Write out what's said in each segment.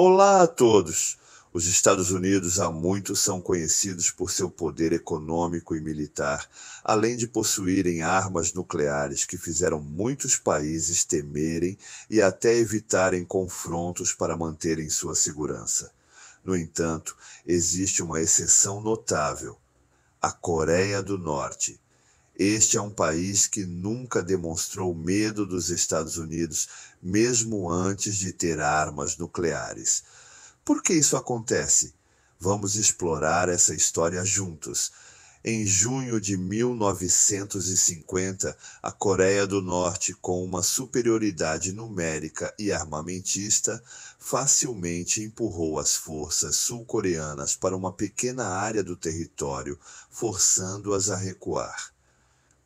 Olá a todos! Os Estados Unidos há muito são conhecidos por seu poder econômico e militar, além de possuírem armas nucleares que fizeram muitos países temerem e até evitarem confrontos para manterem sua segurança. No entanto, existe uma exceção notável: a Coreia do Norte este é um país que nunca demonstrou medo dos Estados Unidos, mesmo antes de ter armas nucleares. Por que isso acontece? Vamos explorar essa história juntos. Em junho de 1950, a Coreia do Norte, com uma superioridade numérica e armamentista, facilmente empurrou as forças sul-coreanas para uma pequena área do território, forçando-as a recuar.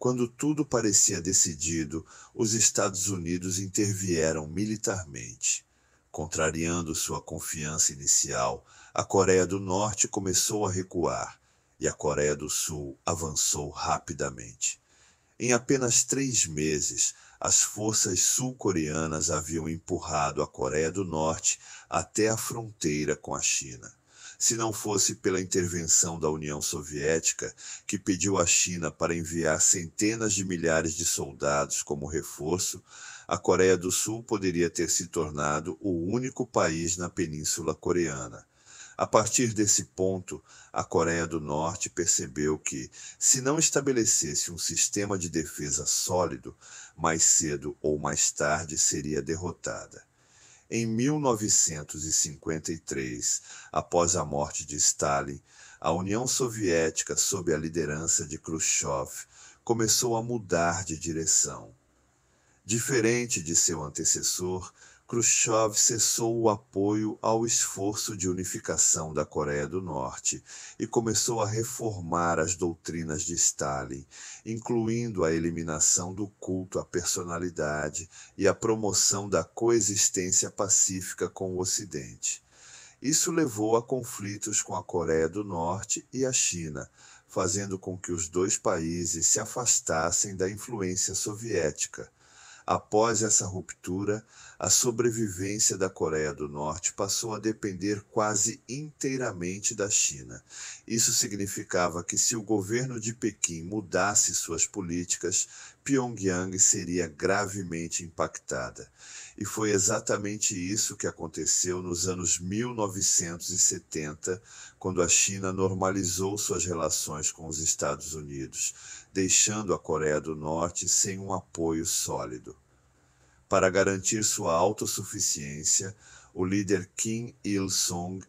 Quando tudo parecia decidido, os Estados Unidos intervieram militarmente. Contrariando sua confiança inicial, a Coreia do Norte começou a recuar e a Coreia do Sul avançou rapidamente. Em apenas três meses, as forças sul-coreanas haviam empurrado a Coreia do Norte até a fronteira com a China se não fosse pela intervenção da União Soviética, que pediu à China para enviar centenas de milhares de soldados como reforço, a Coreia do Sul poderia ter se tornado o único país na Península Coreana. A partir desse ponto, a Coreia do Norte percebeu que, se não estabelecesse um sistema de defesa sólido, mais cedo ou mais tarde seria derrotada. Em 1953, após a morte de Stalin, a União Soviética, sob a liderança de Khrushchev, começou a mudar de direção. Diferente de seu antecessor, Khrushchev cessou o apoio ao esforço de unificação da Coreia do Norte e começou a reformar as doutrinas de Stalin, incluindo a eliminação do culto à personalidade e a promoção da coexistência pacífica com o Ocidente. Isso levou a conflitos com a Coreia do Norte e a China, fazendo com que os dois países se afastassem da influência soviética Após essa ruptura, a sobrevivência da Coreia do Norte passou a depender quase inteiramente da China. Isso significava que se o governo de Pequim mudasse suas políticas, Pyongyang seria gravemente impactada. E foi exatamente isso que aconteceu nos anos 1970, quando a China normalizou suas relações com os Estados Unidos, deixando a Coreia do Norte sem um apoio sólido. Para garantir sua autossuficiência, o líder Kim Il-sung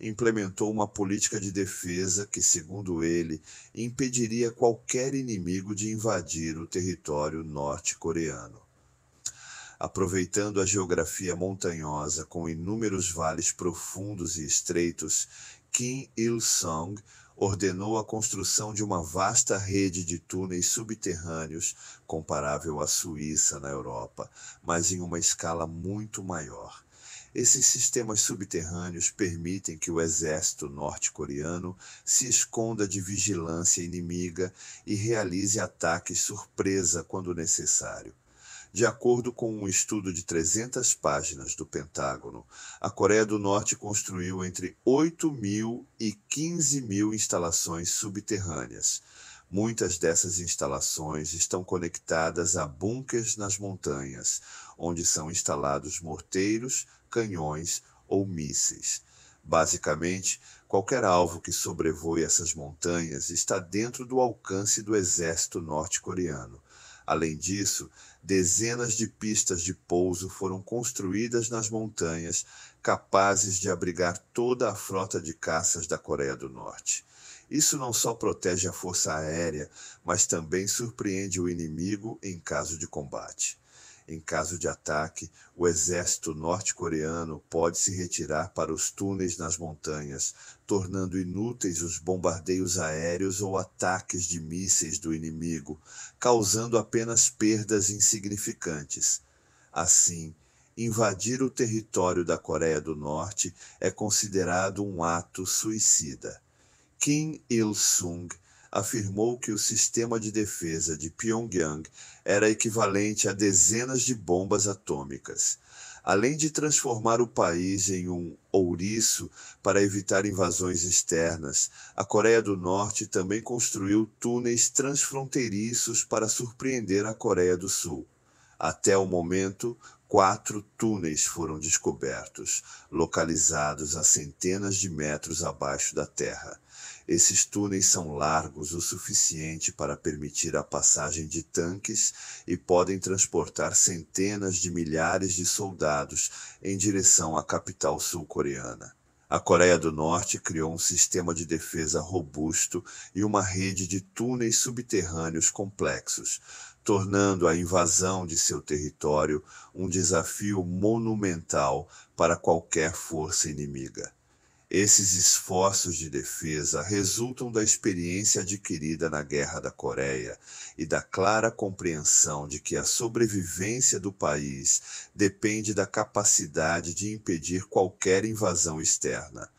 implementou uma política de defesa que, segundo ele, impediria qualquer inimigo de invadir o território norte-coreano. Aproveitando a geografia montanhosa com inúmeros vales profundos e estreitos, Kim Il-sung ordenou a construção de uma vasta rede de túneis subterrâneos, comparável à Suíça na Europa, mas em uma escala muito maior. Esses sistemas subterrâneos permitem que o exército norte-coreano se esconda de vigilância inimiga e realize ataques surpresa quando necessário. De acordo com um estudo de 300 páginas do Pentágono, a Coreia do Norte construiu entre 8 mil e 15 mil instalações subterrâneas. Muitas dessas instalações estão conectadas a bunkers nas montanhas, onde são instalados morteiros, canhões ou mísseis. Basicamente, qualquer alvo que sobrevoe essas montanhas está dentro do alcance do exército norte-coreano, Além disso, dezenas de pistas de pouso foram construídas nas montanhas, capazes de abrigar toda a frota de caças da Coreia do Norte. Isso não só protege a força aérea, mas também surpreende o inimigo em caso de combate. Em caso de ataque, o exército norte-coreano pode se retirar para os túneis nas montanhas, tornando inúteis os bombardeios aéreos ou ataques de mísseis do inimigo, causando apenas perdas insignificantes. Assim, invadir o território da Coreia do Norte é considerado um ato suicida. Kim Il-sung afirmou que o sistema de defesa de Pyongyang era equivalente a dezenas de bombas atômicas. Além de transformar o país em um ouriço para evitar invasões externas, a Coreia do Norte também construiu túneis transfronteiriços para surpreender a Coreia do Sul. Até o momento, quatro túneis foram descobertos, localizados a centenas de metros abaixo da terra. Esses túneis são largos o suficiente para permitir a passagem de tanques e podem transportar centenas de milhares de soldados em direção à capital sul-coreana. A Coreia do Norte criou um sistema de defesa robusto e uma rede de túneis subterrâneos complexos, tornando a invasão de seu território um desafio monumental para qualquer força inimiga. Esses esforços de defesa resultam da experiência adquirida na Guerra da Coreia e da clara compreensão de que a sobrevivência do país depende da capacidade de impedir qualquer invasão externa.